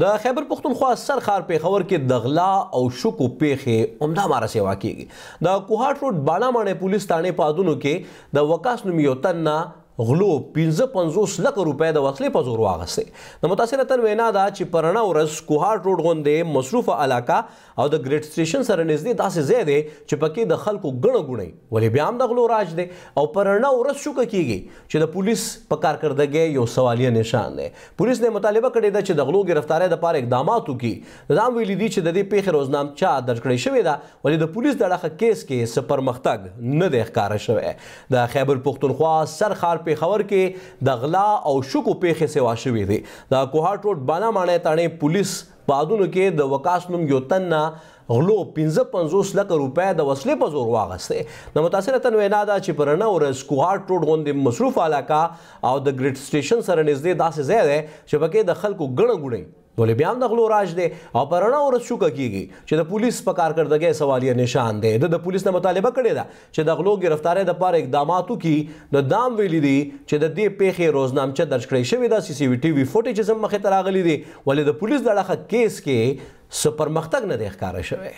د خیبر پختونخوا سر خار پیښور کې د غلا او شکو پیښې عمده ماره سیوا کیږي د کوهاټ روډ بالا مانه پولیس تانه پادونو کې د وکاس نوم یو تن نه غلو 1550 لک روپے د وسلې په زور واغسته د متاثره تن وینا دا چې پرنا ورس کوهارت روډ غوندې مصروف علاقہ او د ګریټ سټیشن سره نږدې داسې ځای دی چې پکې د خلکو ګڼه ګڼي ولې بیا هم د غلو راج دی او پرنا ورس شو کیږي چې د پولیس په کارکردګۍ یو سوالیه نشان دی پولیس نه مطالبه کړې ده چې د غلو گرفتاری لپاره اقدامات وکړي دا ویلي دي چې د دې پیښې روزنامچا درج کړې شوې ده ولې د پولیس د اړه کیس کې سپرمختګ نه دی ښکار شوی د خیبر پختونخوا سرخال پیښور کې د غلا او شکو پیښې سیوا شوې دي د کوهاټ روډ بانا مانه تانه پولیس پادونو کې د وکاس نوم یو تن نه غلو 1550 لک روپۍ د وسلې په زور واغسته د متاثر تن وینا دا چې پرنه ورځ کوهاټ روډ غوندې مصروف علاقہ او د ګریټ سټیشن سره نږدې داسې ځای دی چې پکې د خلکو ګڼه ګوڼه ولې بیا هم د غلو راج دی او پرنا ورس شو کیږي چې د پولیس په کارکردګۍ سوالیه نشان دی د پولیس نه مطالبه کړې ده چې د غلو گرفتاری د پاره اقداماتو کې د دام ویلي دي چې د دې پیښې روزنامچه درج کړې شوې ده سی سی وی ټي وی فوټیج هم مخې ته راغلي دي ولې د پولیس د لخوا کیس کې سپرمختګ نه دی ښکارا شوی